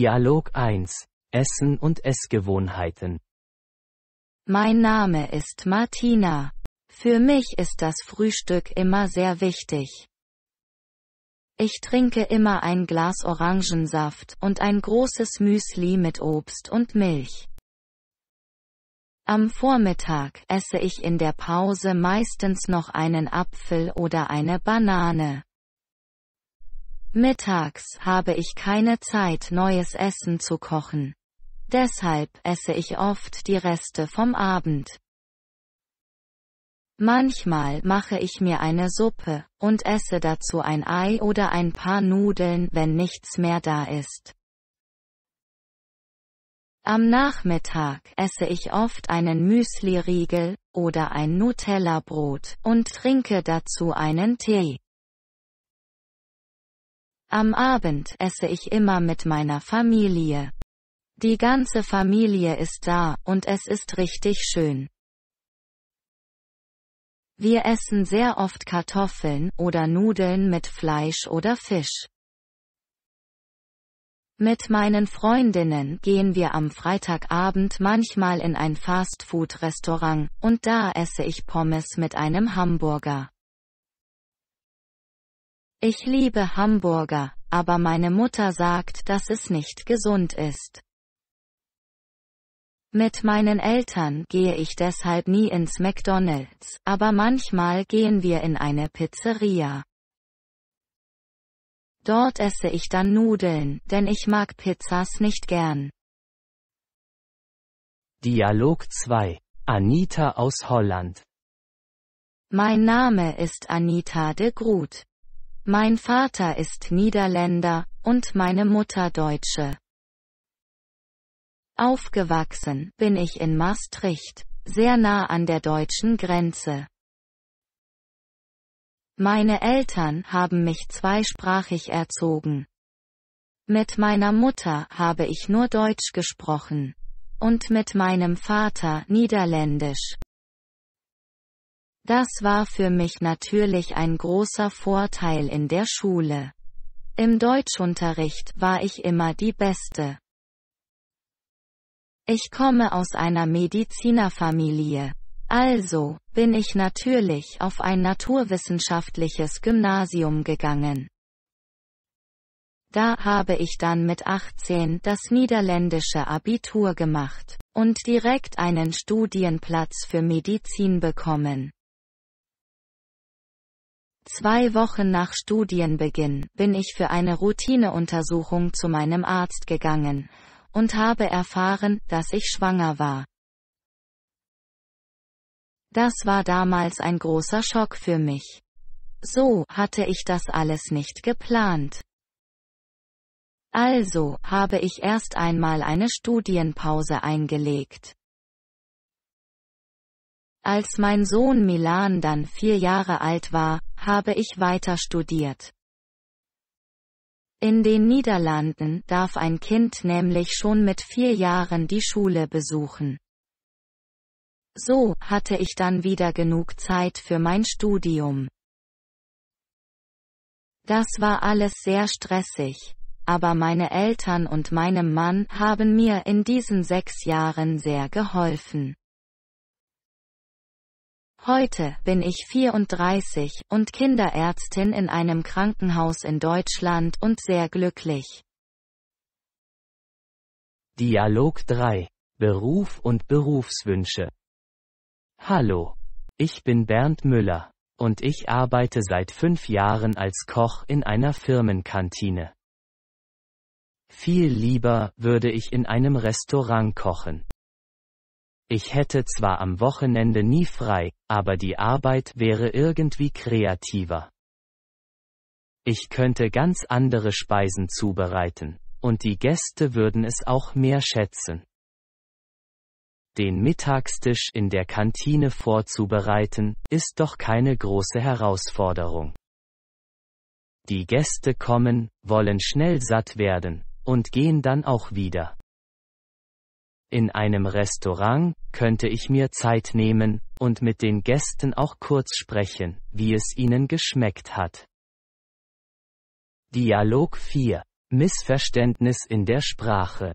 Dialog 1. Essen und Essgewohnheiten. Mein Name ist Martina. Für mich ist das Frühstück immer sehr wichtig. Ich trinke immer ein Glas Orangensaft und ein großes Müsli mit Obst und Milch. Am Vormittag esse ich in der Pause meistens noch einen Apfel oder eine Banane. Mittags habe ich keine Zeit neues Essen zu kochen. Deshalb esse ich oft die Reste vom Abend. Manchmal mache ich mir eine Suppe und esse dazu ein Ei oder ein paar Nudeln, wenn nichts mehr da ist. Am Nachmittag esse ich oft einen Müsli-Riegel oder ein Nutella-Brot und trinke dazu einen Tee. Am Abend esse ich immer mit meiner Familie. Die ganze Familie ist da, und es ist richtig schön. Wir essen sehr oft Kartoffeln oder Nudeln mit Fleisch oder Fisch. Mit meinen Freundinnen gehen wir am Freitagabend manchmal in ein Fastfood-Restaurant, und da esse ich Pommes mit einem Hamburger. Ich liebe Hamburger, aber meine Mutter sagt, dass es nicht gesund ist. Mit meinen Eltern gehe ich deshalb nie ins McDonald's, aber manchmal gehen wir in eine Pizzeria. Dort esse ich dann Nudeln, denn ich mag Pizzas nicht gern. Dialog 2. Anita aus Holland. Mein Name ist Anita de Groot. Mein Vater ist Niederländer und meine Mutter Deutsche. Aufgewachsen bin ich in Maastricht, sehr nah an der deutschen Grenze. Meine Eltern haben mich zweisprachig erzogen. Mit meiner Mutter habe ich nur Deutsch gesprochen. Und mit meinem Vater Niederländisch. Das war für mich natürlich ein großer Vorteil in der Schule. Im Deutschunterricht war ich immer die Beste. Ich komme aus einer Medizinerfamilie. Also, bin ich natürlich auf ein naturwissenschaftliches Gymnasium gegangen. Da habe ich dann mit 18 das niederländische Abitur gemacht und direkt einen Studienplatz für Medizin bekommen. Zwei Wochen nach Studienbeginn bin ich für eine Routineuntersuchung zu meinem Arzt gegangen und habe erfahren, dass ich schwanger war. Das war damals ein großer Schock für mich. So hatte ich das alles nicht geplant. Also habe ich erst einmal eine Studienpause eingelegt. Als mein Sohn Milan dann vier Jahre alt war, habe ich weiter studiert. In den Niederlanden darf ein Kind nämlich schon mit vier Jahren die Schule besuchen. So hatte ich dann wieder genug Zeit für mein Studium. Das war alles sehr stressig, aber meine Eltern und meinem Mann haben mir in diesen sechs Jahren sehr geholfen. Heute bin ich 34 und Kinderärztin in einem Krankenhaus in Deutschland und sehr glücklich. Dialog 3. Beruf und Berufswünsche. Hallo. Ich bin Bernd Müller. Und ich arbeite seit fünf Jahren als Koch in einer Firmenkantine. Viel lieber würde ich in einem Restaurant kochen. Ich hätte zwar am Wochenende nie frei, aber die Arbeit wäre irgendwie kreativer. Ich könnte ganz andere Speisen zubereiten, und die Gäste würden es auch mehr schätzen. Den Mittagstisch in der Kantine vorzubereiten, ist doch keine große Herausforderung. Die Gäste kommen, wollen schnell satt werden, und gehen dann auch wieder. In einem Restaurant könnte ich mir Zeit nehmen und mit den Gästen auch kurz sprechen, wie es ihnen geschmeckt hat. Dialog 4. Missverständnis in der Sprache.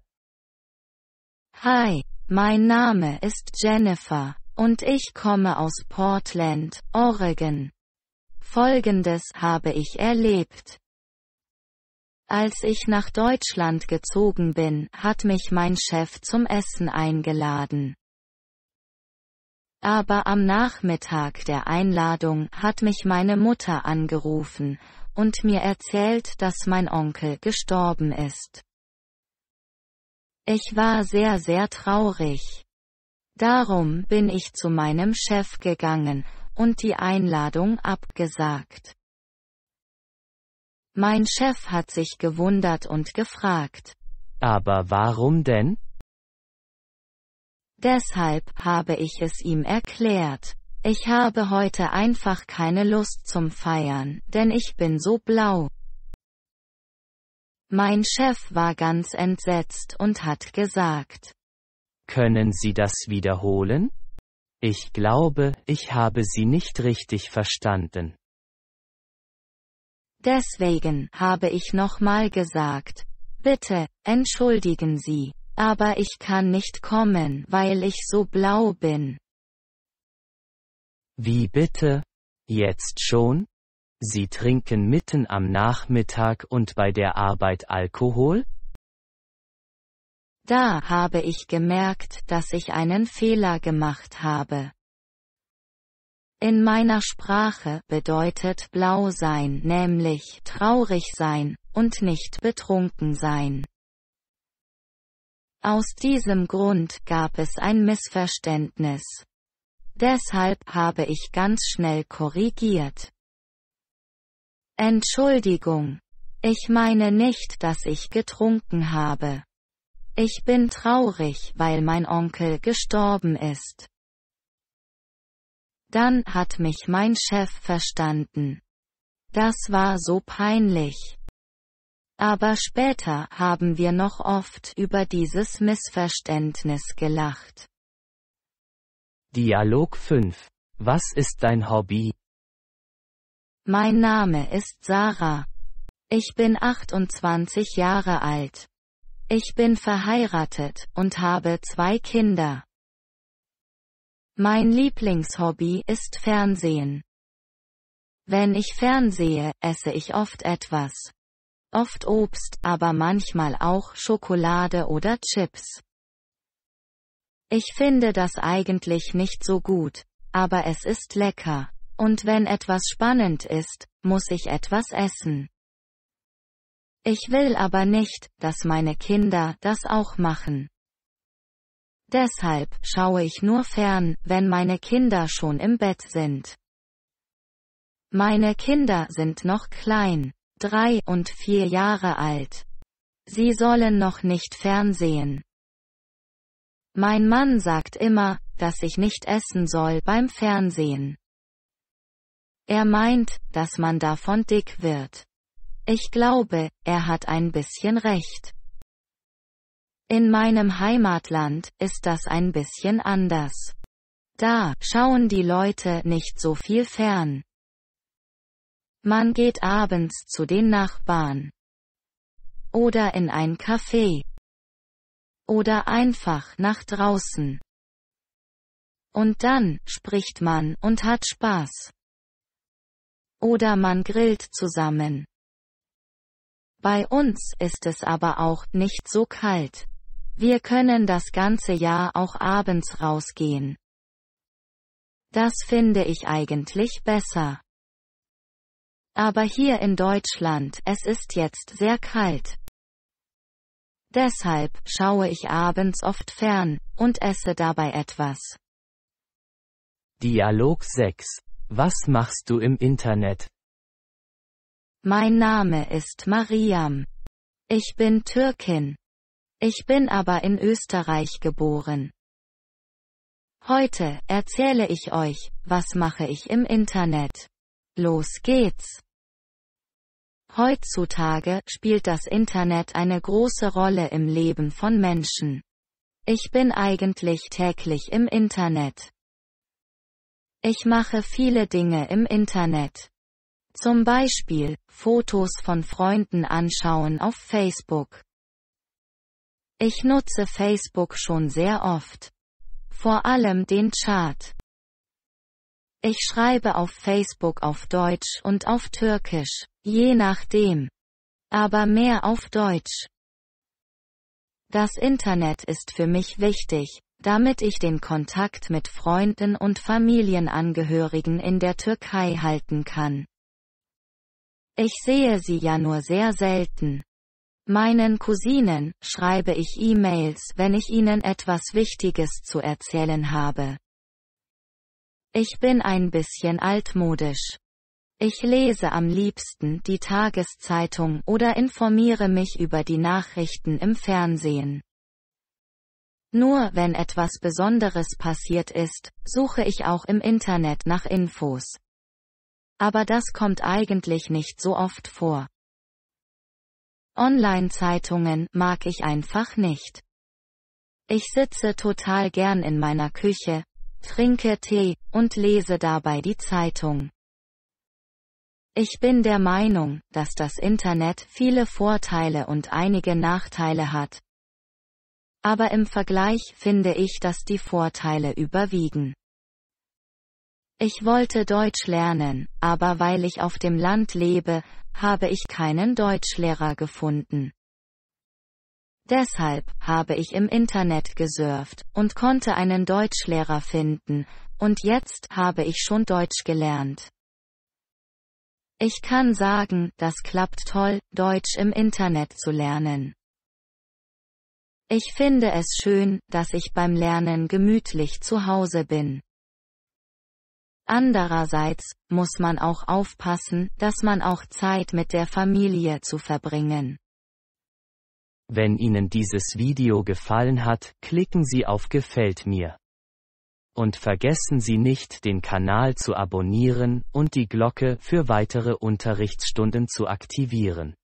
Hi, mein Name ist Jennifer und ich komme aus Portland, Oregon. Folgendes habe ich erlebt. Als ich nach Deutschland gezogen bin, hat mich mein Chef zum Essen eingeladen. Aber am Nachmittag der Einladung hat mich meine Mutter angerufen und mir erzählt, dass mein Onkel gestorben ist. Ich war sehr, sehr traurig. Darum bin ich zu meinem Chef gegangen und die Einladung abgesagt. Mein Chef hat sich gewundert und gefragt. Aber warum denn? Deshalb habe ich es ihm erklärt. Ich habe heute einfach keine Lust zum Feiern, denn ich bin so blau. Mein Chef war ganz entsetzt und hat gesagt. Können Sie das wiederholen? Ich glaube, ich habe Sie nicht richtig verstanden. Deswegen habe ich nochmal gesagt. Bitte, entschuldigen Sie, aber ich kann nicht kommen, weil ich so blau bin. Wie bitte? Jetzt schon? Sie trinken mitten am Nachmittag und bei der Arbeit Alkohol? Da habe ich gemerkt, dass ich einen Fehler gemacht habe. In meiner Sprache bedeutet blau sein nämlich traurig sein und nicht betrunken sein. Aus diesem Grund gab es ein Missverständnis. Deshalb habe ich ganz schnell korrigiert. Entschuldigung. Ich meine nicht, dass ich getrunken habe. Ich bin traurig, weil mein Onkel gestorben ist. Dann hat mich mein Chef verstanden. Das war so peinlich. Aber später haben wir noch oft über dieses Missverständnis gelacht. Dialog 5. Was ist dein Hobby? Mein Name ist Sarah. Ich bin 28 Jahre alt. Ich bin verheiratet und habe zwei Kinder. Mein Lieblingshobby ist Fernsehen. Wenn ich fernsehe, esse ich oft etwas. Oft Obst, aber manchmal auch Schokolade oder Chips. Ich finde das eigentlich nicht so gut, aber es ist lecker. Und wenn etwas spannend ist, muss ich etwas essen. Ich will aber nicht, dass meine Kinder das auch machen. Deshalb schaue ich nur fern, wenn meine Kinder schon im Bett sind. Meine Kinder sind noch klein, drei und vier Jahre alt. Sie sollen noch nicht fernsehen. Mein Mann sagt immer, dass ich nicht essen soll beim Fernsehen. Er meint, dass man davon dick wird. Ich glaube, er hat ein bisschen recht. In meinem Heimatland ist das ein bisschen anders. Da schauen die Leute nicht so viel fern. Man geht abends zu den Nachbarn. Oder in ein Café. Oder einfach nach draußen. Und dann spricht man und hat Spaß. Oder man grillt zusammen. Bei uns ist es aber auch nicht so kalt. Wir können das ganze Jahr auch abends rausgehen. Das finde ich eigentlich besser. Aber hier in Deutschland, es ist jetzt sehr kalt. Deshalb schaue ich abends oft fern und esse dabei etwas. Dialog 6. Was machst du im Internet? Mein Name ist Mariam. Ich bin Türkin. Ich bin aber in Österreich geboren. Heute erzähle ich euch, was mache ich im Internet. Los geht's! Heutzutage spielt das Internet eine große Rolle im Leben von Menschen. Ich bin eigentlich täglich im Internet. Ich mache viele Dinge im Internet. Zum Beispiel, Fotos von Freunden anschauen auf Facebook. Ich nutze Facebook schon sehr oft. Vor allem den Chat. Ich schreibe auf Facebook auf Deutsch und auf Türkisch, je nachdem. Aber mehr auf Deutsch. Das Internet ist für mich wichtig, damit ich den Kontakt mit Freunden und Familienangehörigen in der Türkei halten kann. Ich sehe sie ja nur sehr selten. Meinen Cousinen schreibe ich E-Mails, wenn ich ihnen etwas Wichtiges zu erzählen habe. Ich bin ein bisschen altmodisch. Ich lese am liebsten die Tageszeitung oder informiere mich über die Nachrichten im Fernsehen. Nur wenn etwas Besonderes passiert ist, suche ich auch im Internet nach Infos. Aber das kommt eigentlich nicht so oft vor. Online-Zeitungen mag ich einfach nicht. Ich sitze total gern in meiner Küche, trinke Tee und lese dabei die Zeitung. Ich bin der Meinung, dass das Internet viele Vorteile und einige Nachteile hat. Aber im Vergleich finde ich, dass die Vorteile überwiegen. Ich wollte Deutsch lernen, aber weil ich auf dem Land lebe, habe ich keinen Deutschlehrer gefunden. Deshalb habe ich im Internet gesurft und konnte einen Deutschlehrer finden, und jetzt habe ich schon Deutsch gelernt. Ich kann sagen, das klappt toll, Deutsch im Internet zu lernen. Ich finde es schön, dass ich beim Lernen gemütlich zu Hause bin. Andererseits, muss man auch aufpassen, dass man auch Zeit mit der Familie zu verbringen. Wenn Ihnen dieses Video gefallen hat, klicken Sie auf Gefällt mir. Und vergessen Sie nicht, den Kanal zu abonnieren und die Glocke für weitere Unterrichtsstunden zu aktivieren.